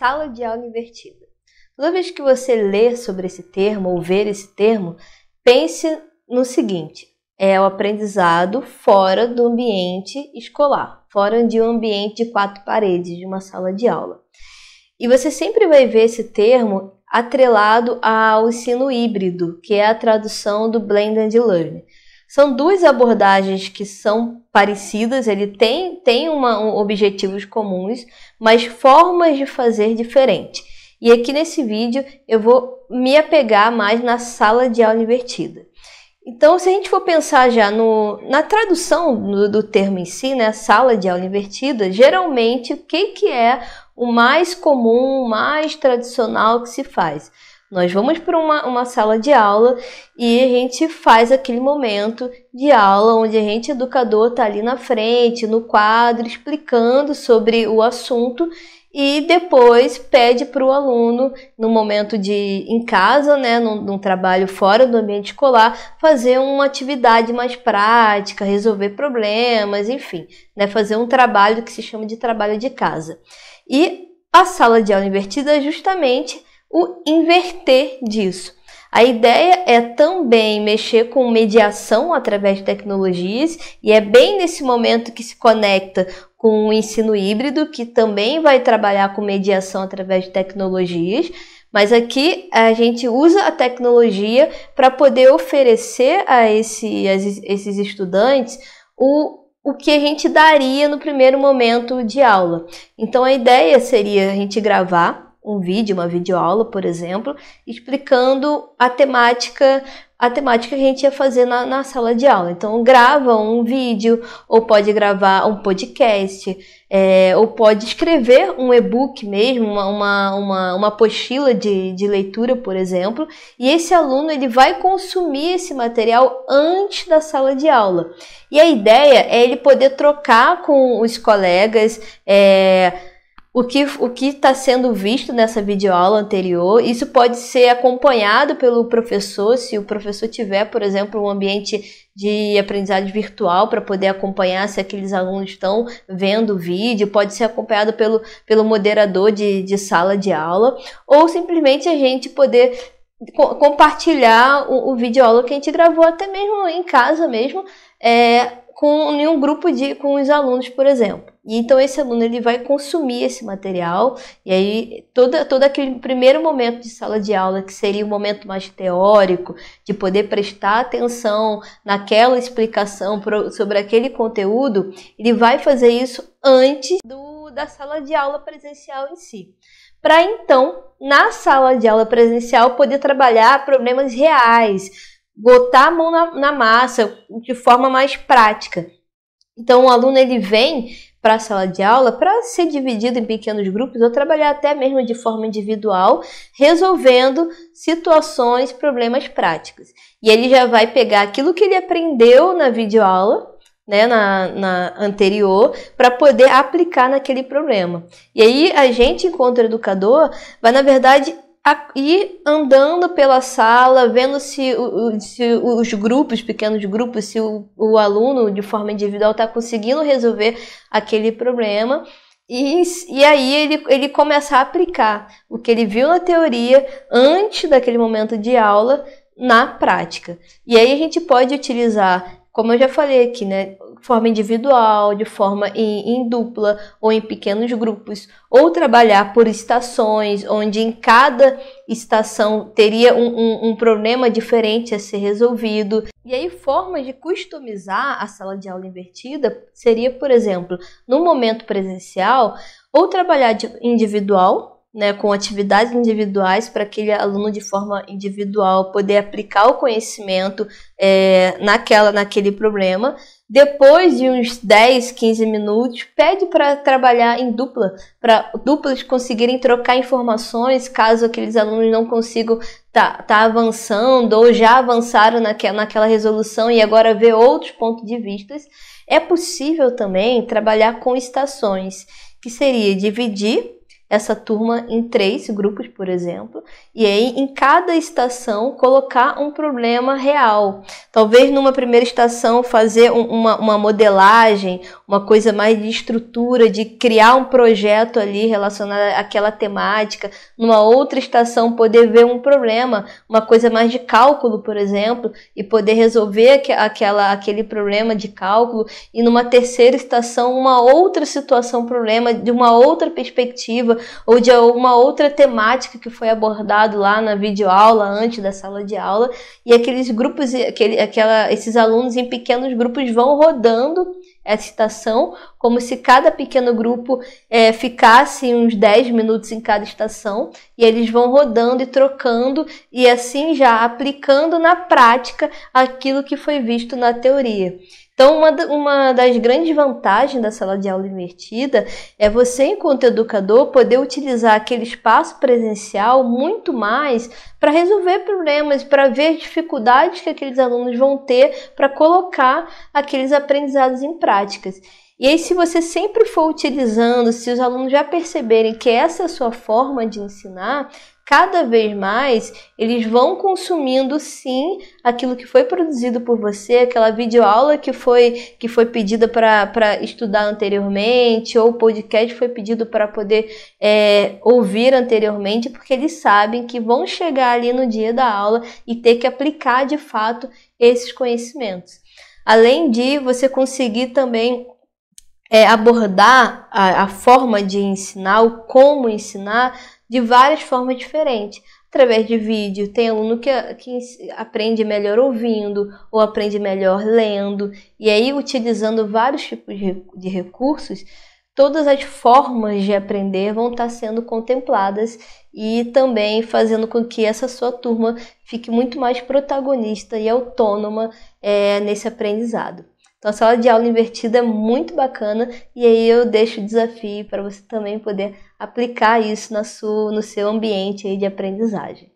sala de aula invertida. Toda vez que você ler sobre esse termo ou ver esse termo, pense no seguinte: é o aprendizado fora do ambiente escolar, fora de um ambiente de quatro paredes, de uma sala de aula. E você sempre vai ver esse termo atrelado ao ensino híbrido, que é a tradução do blended learning. São duas abordagens que são parecidas, ele tem, tem uma, um, objetivos comuns, mas formas de fazer diferente. E aqui nesse vídeo eu vou me apegar mais na sala de aula invertida. Então, se a gente for pensar já no, na tradução do, do, termo em si, né, sala de aula invertida, geralmente o que, que é o mais comum, o mais tradicional que se faz? Nós vamos para uma, uma sala de aula e a gente faz aquele momento de aula onde a gente, educador, está ali na frente, no quadro, explicando sobre o assunto e depois pede para o aluno, no momento de em casa, né, num, num, trabalho fora do ambiente escolar, fazer uma atividade mais prática, resolver problemas, enfim, né, fazer um trabalho que se chama de trabalho de casa. E a sala de aula invertida é justamente o inverter disso. A ideia é também mexer com mediação através de tecnologias, e é bem nesse momento que se conecta com o ensino híbrido, que também vai trabalhar com mediação através de tecnologias, mas aqui a gente usa a tecnologia para poder oferecer a, esse, a esses estudantes o, o que a gente daria no primeiro momento de aula. Então a ideia seria a gente gravar um vídeo, uma videoaula, por exemplo, explicando a temática, a temática que a gente ia fazer na, na sala de aula. Então, grava um vídeo, ou pode gravar um podcast, é, ou pode escrever um e-book mesmo, uma, uma, uma, pochila de, de leitura, por exemplo, e esse aluno ele vai consumir esse material antes da sala de aula. E a ideia é ele poder trocar com os colegas, é, o que o que está sendo visto nessa videoaula anterior. Isso pode ser acompanhado pelo professor, se o professor tiver, por exemplo, um ambiente de aprendizagem virtual para poder acompanhar se aqueles alunos estão vendo o vídeo, pode ser acompanhado pelo, pelo moderador de, de sala de aula, ou simplesmente a gente poder co compartilhar o, o vídeo aula que a gente gravou até mesmo em casa mesmo, é, com em um grupo de com os alunos, por exemplo. E então esse aluno ele vai consumir esse material e aí toda todo aquele primeiro momento de sala de aula que seria o momento mais teórico de poder prestar atenção naquela explicação sobre aquele conteúdo, ele vai fazer isso antes do, da sala de aula presencial em si para então, na sala de aula presencial, poder trabalhar problemas reais, botar a mão na, na, massa de forma mais prática. Então, o aluno ele vem para a sala de aula para ser dividido em pequenos grupos ou trabalhar até mesmo de forma individual, resolvendo situações, problemas práticos. E ele já vai pegar aquilo que ele aprendeu na videoaula, né, na, na anterior, para poder aplicar naquele problema. E aí a gente, enquanto educador, vai na verdade ir andando pela sala, vendo se, se os grupos, pequenos grupos, se o, o aluno de forma individual está conseguindo resolver aquele problema. E, e aí ele, ele começa a aplicar o que ele viu na teoria antes daquele momento de aula na prática. E aí a gente pode utilizar, como eu já falei aqui, né? forma individual, de forma em, em, dupla ou em pequenos grupos, ou trabalhar por estações, onde em cada estação teria um, um, um problema diferente a ser resolvido. E aí, formas de customizar a sala de aula invertida seria, por exemplo, no momento presencial, ou trabalhar individual, né, com atividades individuais para aquele aluno de forma individual poder aplicar o conhecimento é, naquela, naquele problema. Depois de uns 10, 15 minutos, pede para trabalhar em dupla, para duplas conseguirem trocar informações caso aqueles alunos não consigam tá, tá avançando ou já avançaram naquela, naquela resolução e agora vê outros pontos de vista É possível também trabalhar com estações, que seria dividir essa turma em três grupos, por exemplo, e aí em cada estação colocar um problema real. Talvez numa primeira estação fazer um, uma, uma modelagem, uma coisa mais de estrutura, de criar um projeto ali relacionado àquela temática. Numa outra estação poder ver um problema, uma coisa mais de cálculo, por exemplo, e poder resolver aqu aquela, aquele problema de cálculo. E numa terceira estação, uma outra situação, problema de uma outra perspectiva ou de alguma outra temática que foi abordado lá na videoaula, antes da sala de aula, e aqueles grupos, aquele, aquela, esses alunos em pequenos grupos vão rodando essa citação como se cada pequeno grupo é, ficasse uns 10 minutos em cada estação, e eles vão rodando e trocando, e assim já aplicando na prática aquilo que foi visto na teoria. Então, uma, uma das grandes vantagens da sala de aula invertida é você, enquanto educador, poder utilizar aquele espaço presencial muito mais para resolver problemas, para ver dificuldades que aqueles alunos vão ter para colocar aqueles aprendizados em práticas. E aí, se você sempre for utilizando, se os alunos já perceberem que essa é a sua forma de ensinar, cada vez mais eles vão consumindo sim aquilo que foi produzido por você, aquela videoaula que foi, que foi pedida para estudar anteriormente, ou o podcast foi pedido para poder é, ouvir anteriormente, porque eles sabem que vão chegar ali no dia da aula e ter que aplicar de fato esses conhecimentos. Além de você conseguir também é, abordar a, a forma de ensinar, o como ensinar, de várias formas diferentes através de vídeo. Tem aluno que, que, aprende melhor ouvindo ou aprende melhor lendo. E aí, utilizando vários tipos de, de recursos, todas as formas de aprender vão estar sendo contempladas e também fazendo com que essa sua turma fique muito mais protagonista e autônoma é, nesse aprendizado. Então, a sala de aula invertida é muito bacana e aí eu deixo o desafio para você também poder aplicar isso na sua, no seu ambiente de aprendizagem.